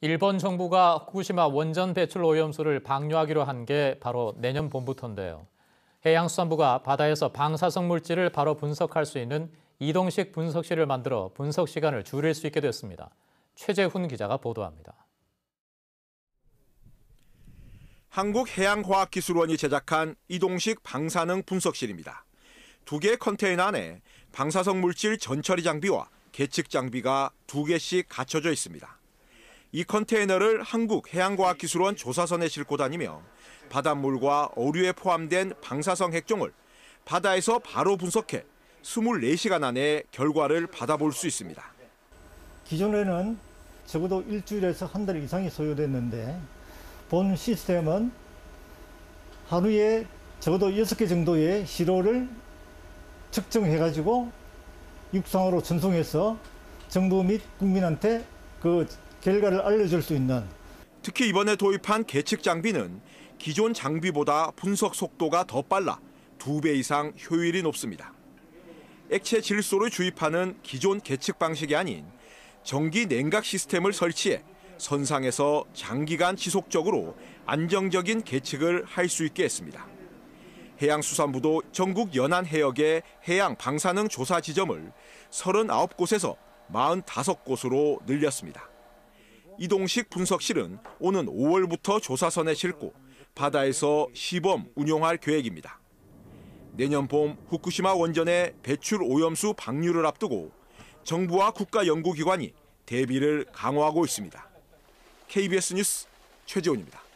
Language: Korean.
일본 정부가 후쿠시마 원전 배출 오염수를 방류하기로 한 게 바로 내년 봄부터인데요. 해양수산부가 바다에서 방사성 물질을 바로 분석할 수 있는 이동식 분석실을 만들어 분석 시간을 줄일 수 있게 됐습니다. 최재훈 기자가 보도합니다. 한국해양과학기술원이 제작한 이동식 방사능 분석실입니다. 두 개의 컨테이너 안에 방사성 물질 전처리 장비와 계측 장비가 두 개씩 갖춰져 있습니다. 이 컨테이너를 한국해양과학기술원 조사선에 싣고 다니며 바닷물과 어류에 포함된 방사성 핵종을 바다에서 바로 분석해 24시간 안에 결과를 받아볼 수 있습니다. 기존에는 적어도 일주일에서 한 달 이상이 소요됐는데 본 시스템은 하루에 적어도 6개 정도의 시로를 측정해가지고 육상으로 전송해서 정부 및 국민한테 그 결과를 알려줄 수 있는 특히 이번에 도입한 계측 장비는 기존 장비보다 분석 속도가 더 빨라 두 배 이상 효율이 높습니다. 액체 질소를 주입하는 기존 계측 방식이 아닌 전기 냉각 시스템을 설치해 선상에서 장기간 지속적으로 안정적인 계측을 할 수 있게 했습니다. 해양수산부도 전국 연안 해역의 해양 방사능 조사 지점을 39곳에서 45곳으로 늘렸습니다. 이동식 분석실은 오는 5월부터 조사선에 싣고 바다에서 시범 운용할 계획입니다. 내년 봄 후쿠시마 원전의 배출 오염수 방류를 앞두고 정부와 국가연구기관이 대비를 강화하고 있습니다. KBS 뉴스 최재훈입니다.